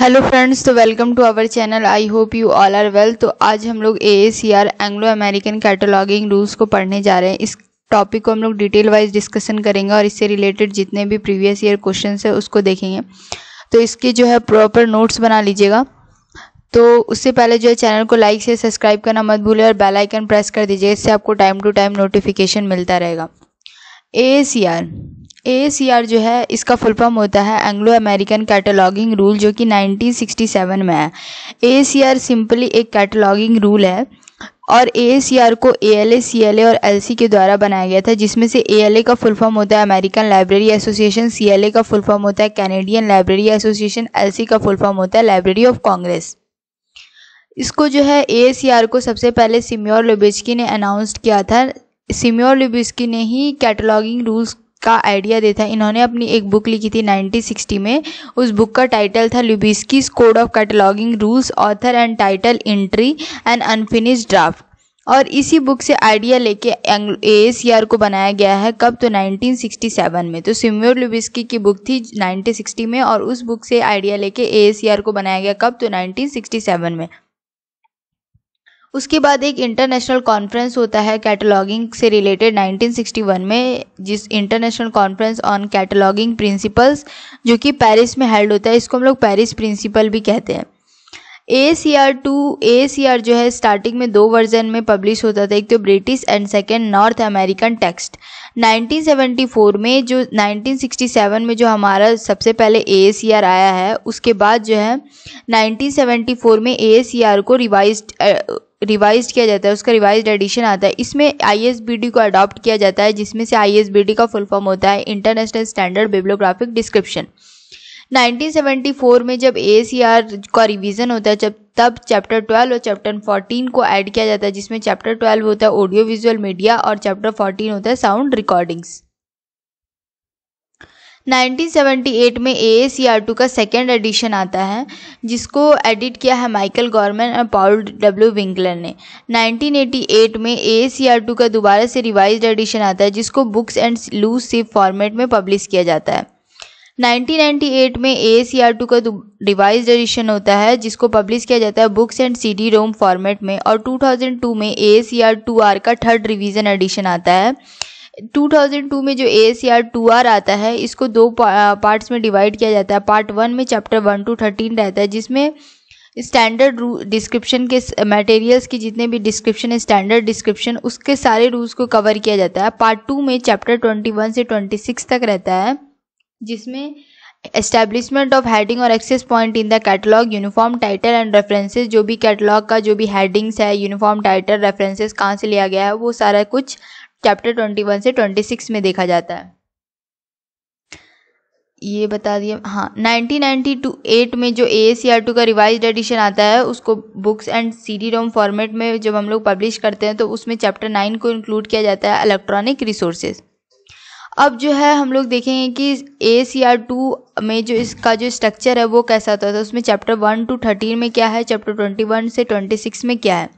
hello friends तो welcome to our channel I hope you all are well तो आज हम लोग A C R Anglo American cataloguing rules को पढ़ने जा रहे हैं इस टॉपिक को हम लोग डिटेल वाइज डिस्कशन करेंगे और इससे रिलेटेड जितने भी प्रीवियस ईयर क्वेश्चन है उसको देखेंगे तो इसके जो है प्रॉपर नोट्स बना लीजिएगा तो उससे पहले जो है चैनल को लाइक से सब्सक्राइब करना मत भूलें और बेल आइकन प्रेस कर दीजिए इससे आपको टाइम टू टाइम नोटिफिकेशन मिलता रहेगा ए सी आर ए जो है इसका फुल फॉर्म होता है एंग्लो अमेरिकन कैटलॉगिंग रूल जो कि 1967 में है ए सिंपली एक कैटलॉगिंग रूल है और ए को ए एल ए सी एल ए और एल सी के द्वारा बनाया गया था जिसमें से ए एल ए का फुल फॉर्म होता है American Library Association C L A का फुल फॉर्म होता है Canadian Library Association L C का फुल फॉर्म होता है लाइब्रेरी ऑफ कांग्रेस इसको जो है ए को सबसे पहले सिम्योर लोबेचकी ने अनाउंस किया था सिम्योर लिबिस्की ने ही कैटलॉगिंग रूल्स का आइडिया देता है इन्होंने अपनी एक बुक लिखी थी 1960 में उस बुक का टाइटल था Lubetzky's code of cataloguing rules author and title entry and unfinished draft और इसी बुक से आइडिया लेके ए सी आर को बनाया गया है कब तो 1967 में तो सिम्योर लुबिस्की की बुक थी 1960 में और उस बुक से आइडिया लेके ए सी आर को बनाया गया कब तो 1967 में उसके बाद एक इंटरनेशनल कॉन्फ्रेंस होता है कैटलॉगिंग से रिलेटेड 1961 में जिस international conference on cataloguing principles जो कि पेरिस में हेल्ड होता है इसको हम लोग पेरिस प्रिंसिपल भी कहते हैं A C R two A C R जो है स्टार्टिंग में दो वर्जन में पब्लिश होता था एक तो British and second North American text 1974 में जो 1967 में जो हमारा सबसे पहले ए सी आर आया है उसके बाद जो है 1974 में ए सी आर को रिवाइज रिवाइज किया जाता है उसका रिवाइज एडिशन आता है इसमें आई को अडॉप्ट किया जाता है जिसमें से आई का फुल फॉर्म होता है इंटरनेशनल स्टैंडर्ड बिब्लोग्राफिक डिस्क्रिप्शन 1974 में जब ए का रिवीजन होता है जब तब चैप्टर 12 और चैप्टर 14 को ऐड किया जाता है जिसमें चैप्टर 12 होता है ऑडियो विजुअल मीडिया और चैप्टर 14 होता है साउंड रिकॉर्डिंग्स 1978 में ए टू का सेकेंड एडिशन आता है जिसको एडिट किया है माइकल गॉर्मन और पाउल डब्ल्यू विंकलर ने 1988 में ए टू का दोबारा से रिवाइज एडिशन आता है जिसको बुक्स एंड लूज सिप फॉर्मेट में पब्लिश किया जाता है 1998 में ए सी आर टू का डिवाइस एडिशन होता है जिसको पब्लिश किया जाता है books and C D ROM format में और 2002 में A C R two R का थर्ड रिवीजन एडिशन आता है 2002 में जो A C R two R आता है इसको दो पार्ट्स में डिवाइड किया जाता है पार्ट वन में चैप्टर वन टू थर्टीन रहता है जिसमें स्टैंडर्ड डिस्क्रिप्शन के मटेरियल्स की जितने भी डिस्क्रिप्शन है स्टैंडर्ड डिस्क्रिप्शन उसके सारे रूल्स को कवर किया जाता है पार्ट टू में चैप्टर ट्वेंटी वन से ट्वेंटी सिक्स तक रहता है जिसमें एस्टेब्लिशमेंट ऑफ हेडिंग और access point in the catalogue uniform title and references जो भी कैटलॉग का जो भी हेडिंग्स है यूनिफॉर्म टाइटल रेफरेंसेस कहाँ से लिया गया है वो सारा कुछ चैप्टर ट्वेंटी वन से ट्वेंटी सिक्स में देखा जाता है ये बता दिए हाँ एट में जो ए सी आर टू का रिवाइज एडिशन आता है उसको books and C D ROM format में जब हम लोग पब्लिश करते हैं तो उसमें चैप्टर नाइन को इंक्लूड किया जाता है इलेक्ट्रॉनिक रिसोर्सेज़ अब जो है हम लोग देखेंगे कि ए सी आर टू में जो इसका जो स्ट्रक्चर है वो कैसा होता है उसमें चैप्टर वन टू थर्टीन में क्या है चैप्टर ट्वेंटी वन से ट्वेंटी सिक्स में क्या है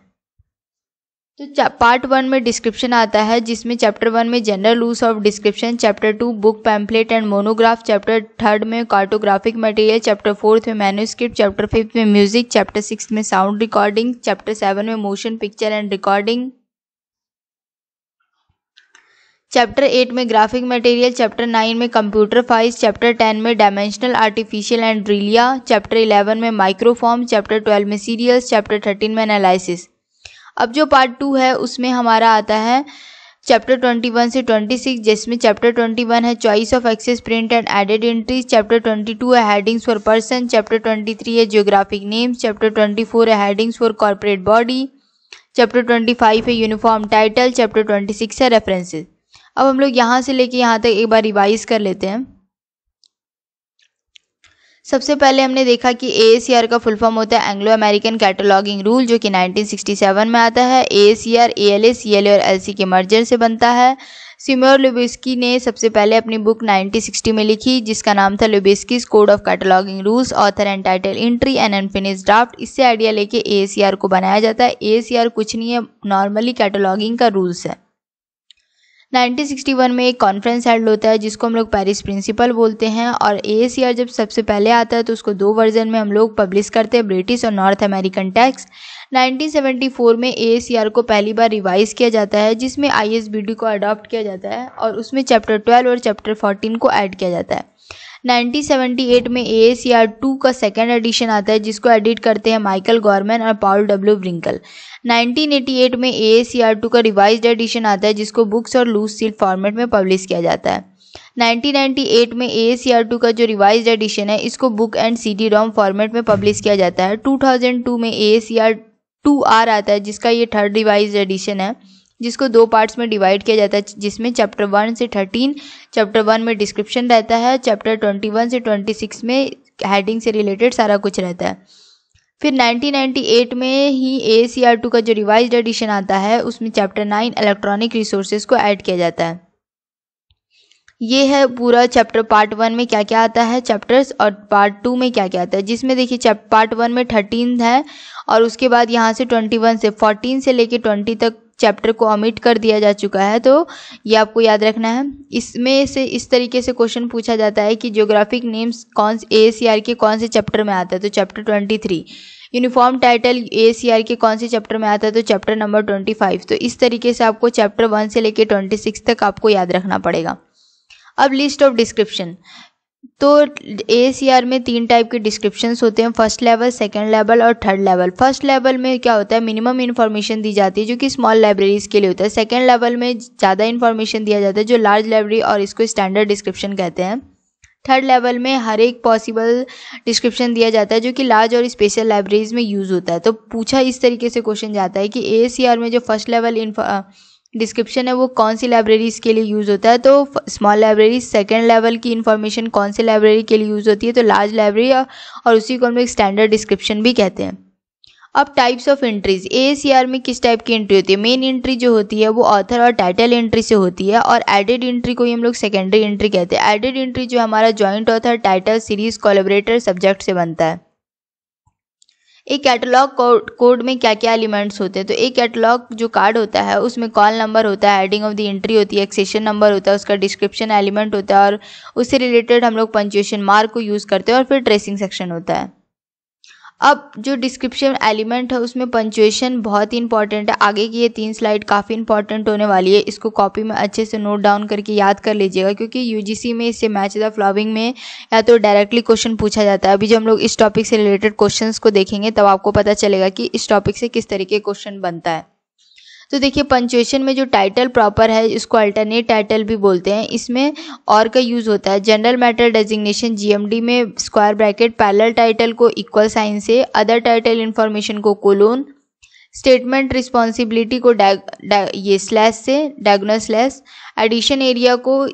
तो पार्ट वन में डिस्क्रिप्शन आता है जिसमें चैप्टर वन में general rules of description chapter two book pamphlet and monograph chapter third में कार्टोग्राफिक मटेरियल चैप्टर फोर्थ में मैन्यूस्क्रिप्ट चैप्टर फिफ्थ में म्यूजिक चैप्टर सिक्स में साउंड रिकॉर्डिंग चैप्टर सेवन में motion picture and recording chapter eight में graphic material chapter nine में computer files chapter ten में dimensional artificial and realia chapter eleven में microform chapter twelve में serials chapter thirteen में analysis अब जो part two है उसमें हमारा आता है चैप्टर ट्वेंटी वन से ट्वेंटी सिक्स जिसमें चैप्टर ट्वेंटी वन है choice of access point and added entries chapter twenty two है headings for person chapter twenty three है geographic names chapter twenty four है headings for corporate body chapter twenty five है uniform title chapter twenty six है references अब हम लोग यहाँ से लेके यहाँ तक एक बार रिवाइज कर लेते हैं सबसे पहले हमने देखा कि ए e का फुल फॉर्म होता है एंग्लो अमेरिकन कैटलॉगिंग रूल जो कि 1967 में आता है A C R A L A C L और एल सी के मर्जर से बनता है सिमर लुबिस्की ने सबसे पहले अपनी बुक 1960 में लिखी जिसका नाम था Lubetzky's code of cataloguing rules author and title entry and unfinished draft इससे आइडिया लेके ए e को बनाया जाता है ए e कुछ नहीं है नॉर्मली कैटलॉगिंग का रूल्स है 1961 में एक कॉन्फ्रेंस हेल्ड होता है जिसको हम लोग पेरिस प्रिंसिपल बोलते हैं और ए e जब सबसे पहले आता है तो उसको दो वर्जन में हम लोग पब्लिश करते हैं ब्रिटिश और नॉर्थ अमेरिकन टैक्स 1974 में ए e को पहली बार रिवाइज किया जाता है जिसमें आई को अडॉप्ट किया जाता है और उसमें चैप्टर 12 और चैप्टर 14 को ऐड किया जाता है 1978 में ए एस आर टू का सेकेंड एडिशन आता है जिसको एडिट करते हैं माइकल गौरमैन और पाउल डब्ल्यू ब्रिंकल 1988 में ए एस आर टू का रिवाइज एडिशन आता है जिसको बुक्स और लूज सील फॉर्मेट में पब्लिश किया जाता है 1998 में ए सी आर टू का जो रिवाइज एडिशन है इसको book and C D ROM format में पब्लिश किया जाता है 2002 में A C R two R आता है जिसका ये थर्ड रिवाइज एडिशन है जिसको दो पार्ट्स में डिवाइड किया जाता है जिसमें चैप्टर वन से थर्टीन चैप्टर वन में डिस्क्रिप्शन रहता है चैप्टर ट्वेंटी वन से ट्वेंटी सिक्स में हेडिंग से रिलेटेड सारा कुछ रहता है फिर 1998 में ही ए सी आर टू का जो रिवाइज एडिशन आता है उसमें चैप्टर नाइन इलेक्ट्रॉनिक रिसोर्सेज को ऐड किया जाता है ये है पूरा चैप्टर पार्ट वन में क्या क्या आता है चैप्टर्स और पार्ट टू में क्या क्या आता है जिसमें देखिए पार्ट वन में थर्टीन है और उसके बाद यहाँ से ट्वेंटी वन से फोर्टीन से लेके ट्वेंटी तक चैप्टर को ऑमिट कर दिया जा चुका है तो ये आपको याद रखना है इसमें से इस तरीके से क्वेश्चन पूछा जाता है कि जियोग्राफिक नेम्स कौन से ए सी आर के कौन से चैप्टर में आता है तो chapter twenty three uniform title A C R के कौन से चैप्टर में आता है तो चैप्टर नंबर ट्वेंटी फाइव तो इस तरीके से आपको चैप्टर वन से लेकर ट्वेंटी सिक्स तक आपको याद रखना पड़ेगा अब लिस्ट ऑफ डिस्क्रिप्शन तो ए सी आर में तीन टाइप के डिस्क्रिप्शन होते हैं फर्स्ट लेवल सेकेंड लेवल और थर्ड लेवल फर्स्ट लेवल में क्या होता है मिनिमम इन्फॉर्मेशन दी जाती है जो कि स्मॉल लाइब्रेरीज़ के लिए होता है सेकेंड लेवल में ज़्यादा इन्फॉर्मेशन दिया जाता है जो लार्ज लाइब्रेरी और इसको स्टैंडर्ड डिस्क्रिप्शन कहते हैं थर्ड लेवल में हर एक पॉसिबल डिस्क्रिप्शन दिया जाता है जो कि लार्ज और स्पेशल लाइब्रेरीज में यूज़ होता है तो पूछा इस तरीके से क्वेश्चन जाता है कि ए सी आर में जो फर्स्ट लेवल डिस्क्रिप्शन है वो कौन सी लाइब्रेरीज़ के लिए यूज़ होता है तो स्मॉल लाइब्रेरी सेकेंड लेवल की इन्फॉर्मेशन कौन सी लाइब्रेरी के लिए यूज़ होती है तो लार्ज लाइब्रेरी और उसी को हम लोग स्टैंडर्ड डिस्क्रिप्शन भी कहते हैं अब types of entries A C R में किस टाइप की एंट्री होती है मेन एंट्री जो होती है वो ऑथर और टाइटल एंट्री से होती है और एडेड एंट्री को ही हम लोग सेकेंडरी एंट्री कहते हैं एडेड एंट्री जो हमारा joint author title series collaborator subject से बनता है एक कैटलॉग कोड में क्या क्या एलिमेंट्स होते हैं तो एक कैटलॉग जो कार्ड होता है उसमें कॉल नंबर होता है हेडिंग ऑफ द एंट्री होती है एक्सेशन नंबर होता है उसका डिस्क्रिप्शन एलिमेंट होता है और उससे रिलेटेड हम लोग पंचुएशन मार्क को यूज़ करते हैं और फिर ट्रेसिंग सेक्शन होता है अब जो डिस्क्रिप्शन एलिमेंट है उसमें पंचुएशन बहुत ही इंपॉर्टेंट है आगे की ये तीन स्लाइड काफ़ी इंपॉर्टेंट होने वाली है इसको कॉपी में अच्छे से नोट डाउन करके याद कर लीजिएगा क्योंकि यूजीसी में इससे मैच द फ्लॉविंग में या तो डायरेक्टली क्वेश्चन पूछा जाता है अभी जब हम लोग इस टॉपिक से रिलेटेड क्वेश्चन को देखेंगे तब आपको पता चलेगा कि इस टॉपिक से किस तरीके क्वेश्चन बनता है तो देखिए पंचुएशन में जो टाइटल प्रॉपर है इसको अल्टरनेट टाइटल भी बोलते हैं इसमें और का यूज़ होता है जनरल मैटर डेजिग्नेशन जीएमडी में स्क्वायर ब्रैकेट पैरल टाइटल को इक्वल साइन से अदर टाइटल इन्फॉर्मेशन को कोलोन स्टेटमेंट रिस्पॉन्सिबिलिटी को डैग ये स्लैस से डायगोनल स्लैस एडिशन एरिया को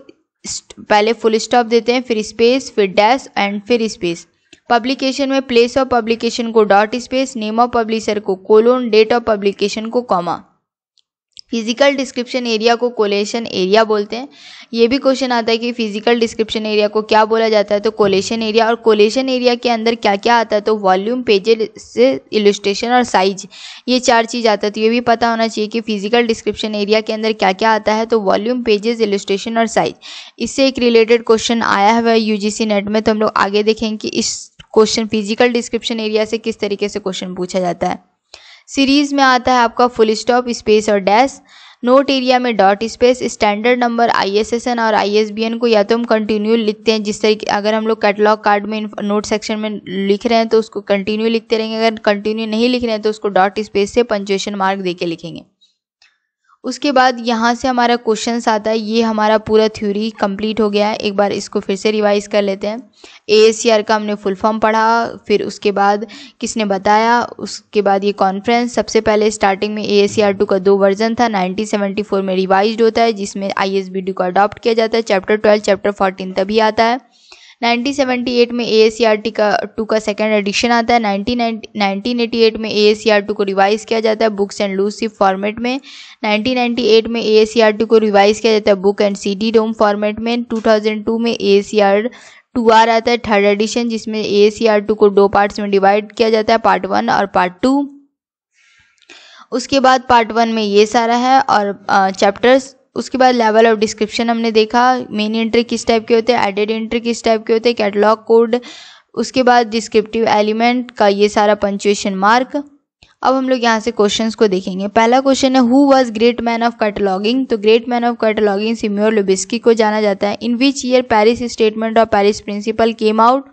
पहले फुल स्टॉप देते हैं फिर स्पेस फिर डैश एंड फिर स्पेस पब्लिकेशन में प्लेस ऑफ पब्लिकेशन को dot space name of publisher को कोलोन डेट ऑफ पब्लिकेशन को कॉमा फिज़िकल डिस्क्रिप्शन एरिया को कोलेशन एरिया बोलते हैं ये भी क्वेश्चन आता है कि फिज़िकल डिस्क्रिप्शन एरिया को क्या बोला जाता है तो कोलेशन एरिया और कोलेशन एरिया के अंदर क्या क्या आता है तो वॉल्यूम पेजेज से इलिस्ट्रेशन और साइज ये चार चीज़ आता है तो ये भी पता होना चाहिए कि फिज़िकल डिस्क्रिप्शन एरिया के अंदर क्या क्या आता है तो वॉल्यूम पेजेज इलिस्ट्रेशन और साइज इससे एक रिलेटेड क्वेश्चन आया हुआ है यू नेट में तो हम लोग आगे देखेंगे कि इस क्वेश्चन फिजिकल डिस्क्रिप्शन एरिया से किस तरीके से क्वेश्चन पूछा जाता है सीरीज़ में आता है आपका फुल स्टॉप स्पेस और डैश नोट एरिया में dot space standard number ISSN और आईएसबीएन को या तो हम कंटिन्यू लिखते हैं जिस तरीके अगर हम लोग कैटलॉग कार्ड में नोट सेक्शन में लिख रहे हैं तो उसको कंटिन्यू लिखते रहेंगे अगर कंटिन्यू नहीं लिख रहे हैं तो उसको डॉट स्पेस से पंचुएशन मार्क दे के लिखेंगे उसके बाद यहाँ से हमारा क्वेश्चन आता है ये हमारा पूरा थ्योरी कंप्लीट हो गया है एक बार इसको फिर से रिवाइज कर लेते हैं ए का हमने फुल फॉर्म पढ़ा फिर उसके बाद किसने बताया उसके बाद ये कॉन्फ्रेंस सबसे पहले स्टार्टिंग में ए टू का दो वर्जन था 1974 में रिवाइज होता है जिसमें आई का अडॉप्ट किया जाता है चैप्टर ट्वेल्व चैप्टर फोर्टीन तभी आता है 1978 में ए e का टू का सेकेंड एडिशन आता है 1998 में ए टू e को रिवाइज़ किया जाता है बुक्स एंड लूसी फॉर्मेट में 1998 में ए टू e को रिवाइज़ किया जाता है book and C D ROM format में 2002 में ए टू आर आता है थर्ड एडिशन जिसमें ए टू को दो पार्ट्स में डिवाइड किया जाता है पार्ट वन और पार्ट टू उसके बाद पार्ट वन में ये सारा है और चैप्टर्स उसके बाद लेवल ऑफ डिस्क्रिप्शन हमने देखा मेन एंट्री किस टाइप के होते हैं एडेड एंट्री किस टाइप के होते हैं कैटलॉग कोड उसके बाद डिस्क्रिप्टिव एलिमेंट का ये सारा पंचुएशन मार्क अब हम लोग यहाँ से क्वेश्चन को देखेंगे पहला क्वेश्चन है who was great man of cataloguing तो great man of cataloguing Seymour Lubetzky को जाना जाता है in which year Paris statement और पैरिस प्रिंसिपल केम आउट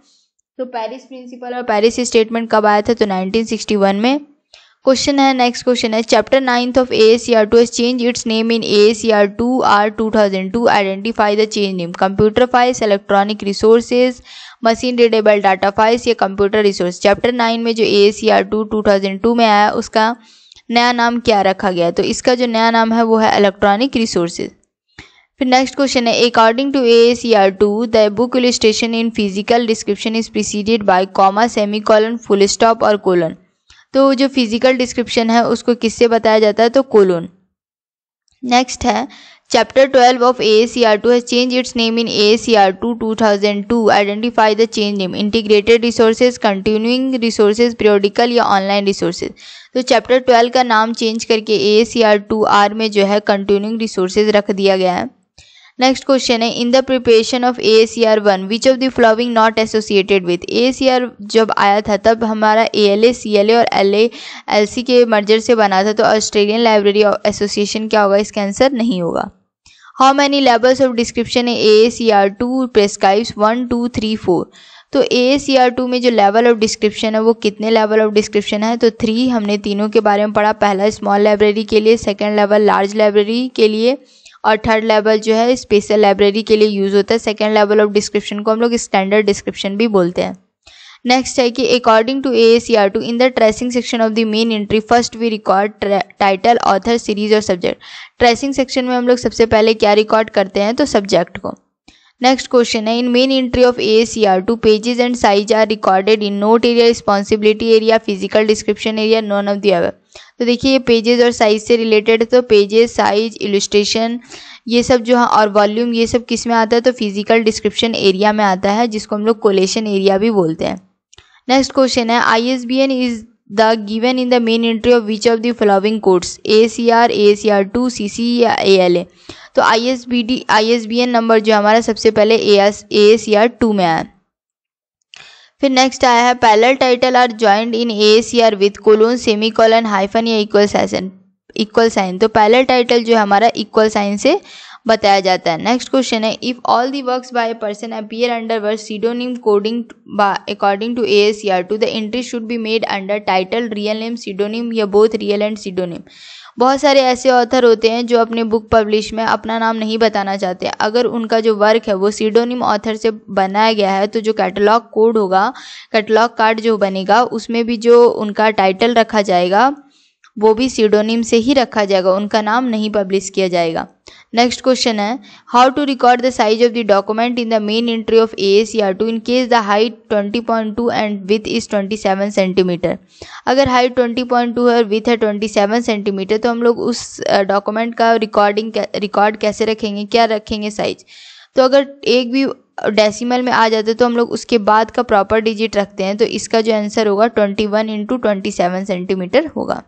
तो पैरिस प्रिंसिपल और पैरिस स्टेटमेंट कब आया था तो नाइनटीन में क्वेश्चन है नेक्स्ट क्वेश्चन है chapter ninth of A C R two has change its name in A C R two R two thousand two identify the change name computer files electronic resources machine readable data files या computer resource chapter nine में जो A C R two two thousand two में आया उसका नया नाम क्या रखा गया तो इसका जो नया नाम है वो है इलेक्ट्रॉनिक रिसोर्सेज फिर नेक्स्ट क्वेश्चन है according to A C R two the book illustration in physical description is preceded by comma semicolon full stop और कोलन तो जो फिजिकल डिस्क्रिप्शन है उसको किससे बताया जाता है तो कोलोन नेक्स्ट है chapter twelve of A C R two has change its name in A C R two two thousand two identify the change name integrated resources continuing resources periodical या online resources तो chapter twelve का नाम change करके A C R two R में जो है continuing resources रख दिया गया है नेक्स्ट क्वेश्चन है in the preparation of A C R one which of the following not associated with A C R जब आया था तब हमारा ए एल ए सी एल ए और एल ए एल सी के मर्जर से बना था तो ऑस्ट्रेलियन लाइब्रेरी एसोसिएशन क्या होगा इसका आंसर नहीं होगा how many levels of description है A C R two prescribes one two three four तो ए सी आर टू में जो लेवल ऑफ डिस्क्रिप्शन है वो कितने लेवल ऑफ डिस्क्रिप्शन है तो थ्री हमने तीनों के बारे में पढ़ा पहला स्मॉल लाइब्रेरी के लिए सेकेंड लेवल लार्ज लाइब्रेरी के लिए और थर्ड लेवल जो है स्पेशल लाइब्रेरी के लिए यूज़ होता है सेकेंड लेवल ऑफ डिस्क्रिप्शन को हम लोग स्टैंडर्ड डिस्क्रिप्शन भी बोलते हैं नेक्स्ट है कि according to A C R two in the tracing section of the main entry first we record title author series और सब्जेक्ट ट्रेसिंग सेक्शन में हम लोग सबसे पहले क्या रिकॉर्ड करते हैं तो सब्जेक्ट को नेक्स्ट क्वेश्चन है in main entry of A C R two pages and size are recorded in note area responsibility area physical description area none of the above तो देखिए ये पेजेस और साइज से रिलेटेड है तो pages size illustration ये सब जो है और वॉल्यूम ये सब किस में आता है तो फिजिकल डिस्क्रिप्शन एरिया में आता है जिसको हम लोग कोलेशन एरिया भी बोलते हैं नेक्स्ट क्वेश्चन है I S B N is the given in the main entry of which of the following codes A C R A C R two C C या ए एल ए तो I S B D I S B N number जो हमारा सबसे पहले A S A C R two में आया फिर next आया है parallel title are joint in A C R with colon semi semicolon hyphen या इक्वल साइन इक्वल साइन तो पैरल टाइटल जो है हमारा इक्वल साइन से बताया जाता है नेक्स्ट क्वेश्चन है if all the works by person appear under various pseudonym coding according to A S C R two the entry should be made under title real name pseudonym या both real and सीडोनिम बहुत सारे ऐसे author होते हैं जो अपने book publish में अपना नाम नहीं बताना चाहते अगर उनका जो वर्क है वो सीडोनिम ऑथर से बनाया गया है तो जो कैटलॉग कोड होगा कैटलॉग कार्ड जो बनेगा उसमें भी जो उनका टाइटल रखा जाएगा वो भी सीडोनिम से ही रखा जाएगा उनका नाम नहीं पब्लिश किया जाएगा नेक्स्ट क्वेश्चन है how to record the size of the document in the main entry of A S या two in case the height twenty point two and width is twenty seven centimetre अगर height twenty two है और with है seven centimetre तो हम लोग उस document का रिकॉर्डिंग रिकॉर्ड कैसे रखेंगे क्या रखेंगे साइज तो अगर एक भी डेसिमल में आ जाते तो हम लोग उसके बाद का प्रॉपर डिजिट रखते हैं तो इसका जो आंसर होगा twenty one into twenty seven centimetre होगा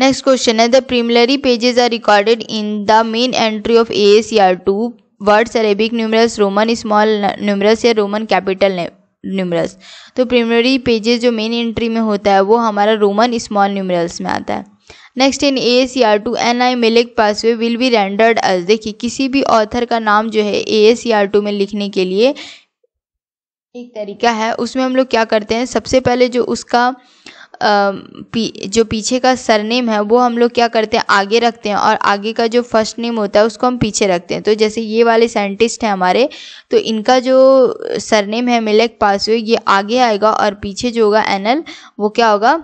नेक्स्ट क्वेश्चन है the preliminary pages are recorded in the main entry of A S R two words Arabic numerals Roman small numerals या Roman capital numerals तो preliminary pages जो main entry में होता है वो हमारा रोमन स्मॉल न्यूमरल्स में आता है next in A C R two an आई मिलिक पासवे विल बी रेंडर्ड एज देखिए किसी भी ऑथर का नाम जो है ए सी आर टू में लिखने के लिए एक तरीका है उसमें हम लोग क्या करते हैं सबसे पहले जो उसका जो पीछे का सरनेम है वो हम लोग क्या करते हैं आगे रखते हैं और आगे का जो फर्स्ट नेम होता है उसको हम पीछे रखते हैं तो जैसे ये वाले साइंटिस्ट हैं हमारे तो इनका जो सरनेम है मिलेक पासवे ये आगे आएगा और पीछे जो होगा एनल वो क्या होगा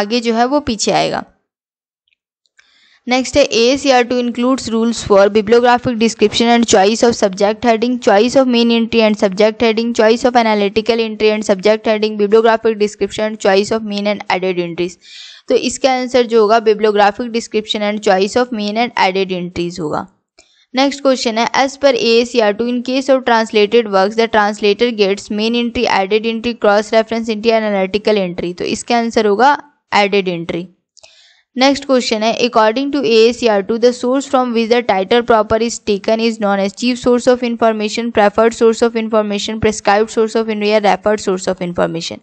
आगे जो है वो पीछे आएगा नेक्स्ट है C R two includes rules for bibliographic description and choice of subject heading choice of main entry and subject heading choice of analytical entry and subject heading bibliographic description and choice of main and added entries तो इसका answer जो होगा bibliographic description and choice of main and added entries होगा next question है as per A S या two in case of translated work the translator gets main entry added entry cross reference entry analytical entry तो इसका answer होगा added entry next question है according to A C R two the source from which the title proper is taken is known as chief source of information preferred source of information prescribe source of या referred source of information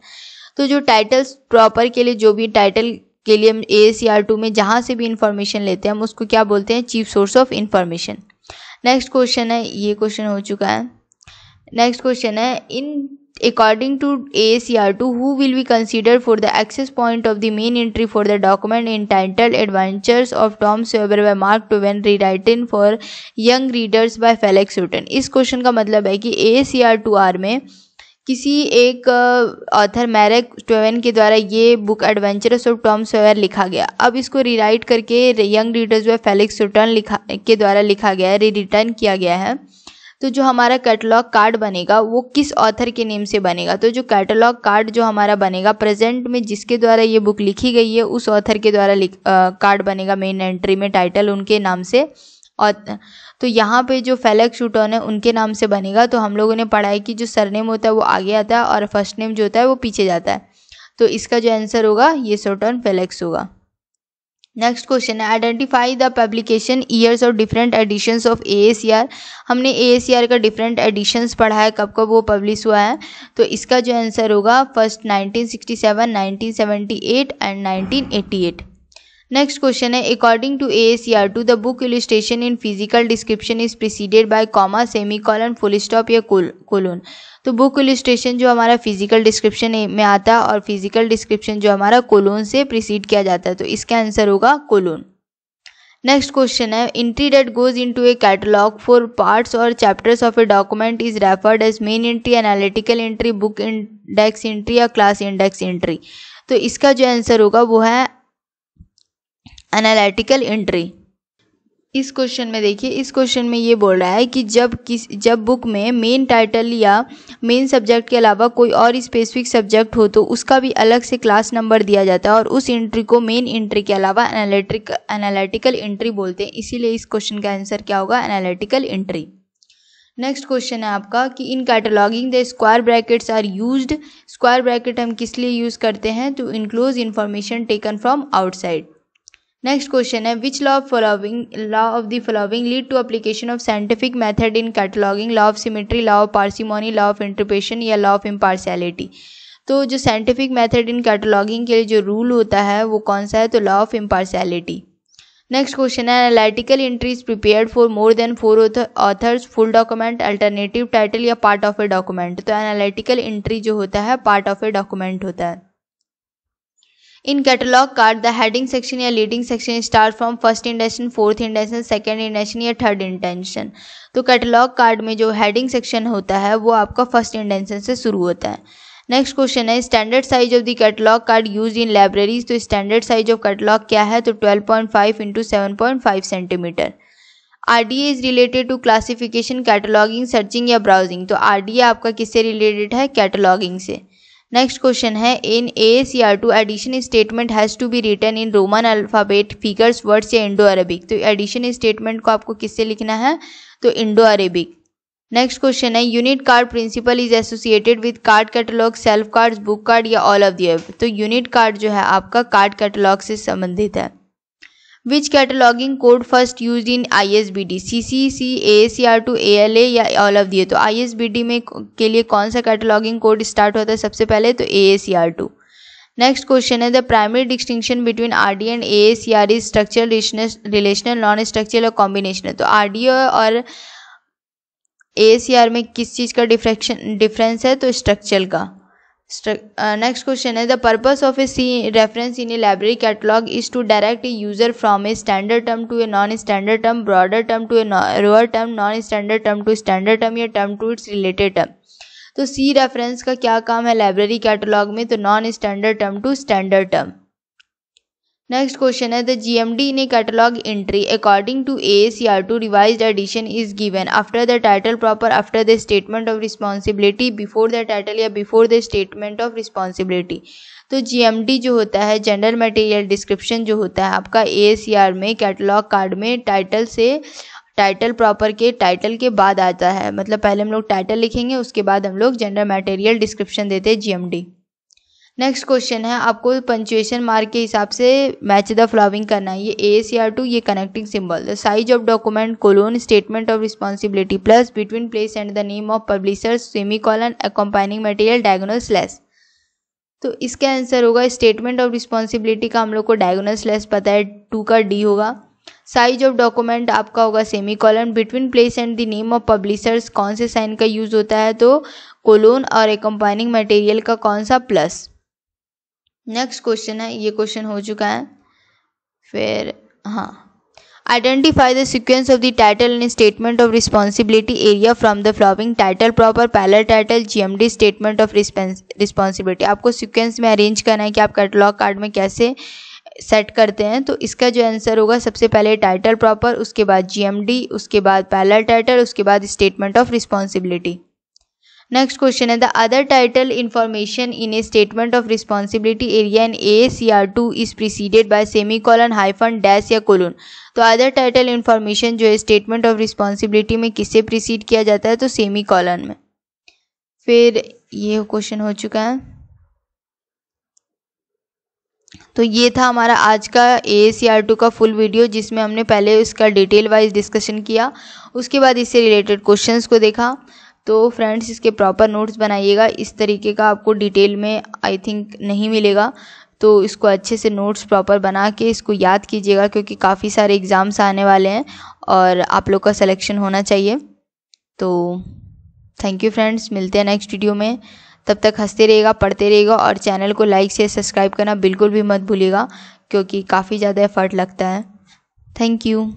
तो जो titles proper के लिए जो भी title के लिए हम ए सी आर टू में जहाँ से भी इंफॉर्मेशन लेते हैं हम उसको क्या बोलते हैं chief source of information next question है ये क्वेश्चन हो चुका है नेक्स्ट क्वेश्चन है in according to ACR2 who will be considered for the access point of the main entry for the document entitled Adventures of Tom Sawyer by Mark Twain rewritten for young readers by Felix Sutton इस question का मतलब है कि ACR2R में किसी एक author मैरक Twain के द्वारा ये book adventures of Tom Sawyer लिखा गया अब इसको रीराइट करके यंग रीडर्स व फेलिक्स सुटन लिखा के द्वारा लिखा गया है रिटर्न किया गया है तो जो हमारा कैटलॉग कार्ड बनेगा वो किस ऑथर के नेम से बनेगा तो जो कैटलॉग कार्ड जो हमारा बनेगा प्रेजेंट में जिसके द्वारा ये बुक लिखी गई है उस ऑथर के द्वारा कार्ड बनेगा मेन एंट्री में टाइटल उनके नाम से और तो यहाँ पे जो फेलेक्स शूटॉन है उनके नाम से बनेगा तो हम लोगों ने पढ़ा है कि जो सरनेम होता है वो आगे आता है और फर्स्ट नेम जो होता है वो पीछे जाता है तो इसका जो आंसर होगा ये शोटॉन फेलेक्स होगा नेक्स्ट क्वेश्चन है आइडेंटिफाई द पब्लिकेशन ईयर्स और डिफरेंट एडिशंस ऑफ आर हमने आर e का डिफरेंट एडिशंस पढ़ा है कब कब वो पब्लिश हुआ है तो इसका जो आंसर होगा फर्स्ट 1967, 1978 एंड 1988 नेक्स्ट क्वेश्चन है according to A S R two the book illustration in physical description is preceded by comma semicolon full stop या कोलोन तो बुक इलिस्ट्रेशन जो हमारा फिजिकल डिस्क्रिप्शन में आता है और फिजिकल डिस्क्रिप्शन जो हमारा कोलोन से प्रिसीड किया जाता है तो इसका आंसर होगा कोलोन नेक्स्ट क्वेश्चन है entry date goes into a catalog for parts और chapters of a document is referred as main entry analytical entry book index entry या क्लास इंडेक्स एंट्री तो इसका जो आंसर होगा वो है एनालिटिकल एंट्री इस क्वेश्चन में देखिए इस क्वेश्चन में ये बोल रहा है कि जब किस जब बुक में मेन टाइटल या मेन सब्जेक्ट के अलावा कोई और स्पेसिफिक सब्जेक्ट हो तो उसका भी अलग से क्लास नंबर दिया जाता है और उस एंट्री को मेन एंट्री के अलावा एनालिटिक एनालिटिकल एंट्री बोलते हैं इसीलिए इस क्वेश्चन का आंसर क्या होगा एनालिटिकल एंट्री नेक्स्ट क्वेश्चन है आपका कि in cataloguing the square brackets are used square bracket हम किस लिए यूज़ करते हैं to enclose information taken from outside next question है which law of following law of the following lead to application of scientific method in cataloguing law of symmetry law of parsimony law of interpretation या law of impartiality तो जो scientific method in cataloguing के लिए जो rule होता है वो कौन सा है तो law of impartiality next question है analytical is prepare for more than four authors full document alternative title या पार्ट ऑफ ए डॉक्यूमेंट तो एनालिटिकल इंट्री जो होता है पार्ट ऑफ ए डॉक्यूमेंट होता है in catalogue card the heading section या leading section start from first indention fourth indention second indention या third intention तो कैटलॉग कार्ड में जो हेडिंग सेक्शन होता है वो आपका फर्स्ट इंटेंशन से शुरू होता है नेक्स्ट क्वेश्चन है standard size of the catalogue card use in libraries तो स्टैंडर्ड साइज ऑफ कैटलॉग क्या है तो 12.5 point five into seven point five centimetre R D is related to classification cataloguing searching या ब्राउजिंग तो R D आपका किससे related है cataloguing से नेक्स्ट क्वेश्चन है in A C R two edition statement has to be written in Roman alphabet figures words या Indo Arabic तो edition statement को आपको किससे लिखना है तो इंडो अरेबिक नेक्स्ट क्वेश्चन है unit card principle is associated with card catalogue shelf card book card या ऑल ऑफ दी तो यूनिट कार्ड जो है आपका कार्ड कैटलॉग से संबंधित है which cataloguing code first use in I S B D C C C A C R two A L A या all of दिए तो आई एस बी डी में के लिए कौन सा कैटलॉगिंग कोड स्टार्ट होता है सबसे पहले तो A A C R two next question है the primary distinction between R D and A C R is structural relational non structural और कॉम्बिनेशनल तो आर डी और ए सी आर में किस चीज़ का डिफ्रेक्शन डिफरेंस है तो स्ट्रक्चर का नेक्स्ट क्वेश्चन है the purpose of A C reference in a library catalogue is to direct a user from a standard term to a non standard term broader term to a narrower term non standard term to standard term या term to its related term तो C reference का क्या काम है library catalogue में तो non standard term to standard term next question है the GMD in a catalogue entry according to A C R two revise edition is given after the title proper after the statement of responsibility before the title या before the statement of responsibility तो GMD जो होता है general material description जो होता है आपका A C R में कैटलॉग कार्ड में टाइटल से टाइटल प्रॉपर के टाइटल के बाद आता है मतलब पहले हम लोग टाइटल लिखेंगे उसके बाद हम लोग जनरल मटेरियल डिस्क्रिप्शन देते हैं जीएमडी नेक्स्ट क्वेश्चन है आपको पंचुएशन मार्क के हिसाब से मैच द फ्लाविंग करना है ये ए सी आर टू ये connecting symbol the size of document colon statement of responsibility plus between place and the name of publisher semicolon accompanying material diagonal less तो इसका answer होगा statement of responsibility का हम लोग को diagonal less पता है टू का डी होगा साइज ऑफ डॉक्यूमेंट आपका होगा semicolon between place and the name of publishers कौन से साइन का यूज होता है तो कोलोन और एकम्पाइनिंग मटेरियल का कौन सा प्लस नेक्स्ट क्वेश्चन है ये क्वेश्चन हो चुका है फिर हाँ identify the sequence of the title in statement of responsibility area from the following title proper parallel title GMD statement of responsibility आपको सिक्वेंस में अरेंज करना है कि आप कैटलॉग कार्ड में कैसे सेट करते हैं तो इसका जो आंसर होगा सबसे पहले टाइटल प्रॉपर उसके बाद जीएमडी उसके बाद पैलर टाइटल उसके बाद statement of responsibility next question है the other title information in a statement of responsibility area in A C R two is preceded by semicolon hyphen dash या colon तो other title information जो है statement of responsibility में किससे precede किया जाता है तो सेमी कॉलन में फिर ये क्वेश्चन हो चुका है तो ये था हमारा आज का ए सी आर टू का फुल वीडियो जिसमें हमने पहले इसका डिटेल वाइज डिस्कशन किया उसके बाद इससे रिलेटेड क्वेश्चंस को देखा तो फ्रेंड्स इसके प्रॉपर नोट्स बनाइएगा इस तरीके का आपको डिटेल में आई थिंक नहीं मिलेगा तो इसको अच्छे से नोट्स प्रॉपर बना के इसको याद कीजिएगा क्योंकि काफ़ी सारे एग्ज़ाम्स आने वाले हैं और आप लोग का सिलेक्शन होना चाहिए तो थैंक यू फ्रेंड्स मिलते हैं नेक्स्ट वीडियो में तब तक हंसते रहेगा पढ़ते रहेगा और चैनल को लाइक शेयर सब्सक्राइब करना बिल्कुल भी मत भूलिएगा क्योंकि काफ़ी ज़्यादा एफर्ट लगता है थैंक यू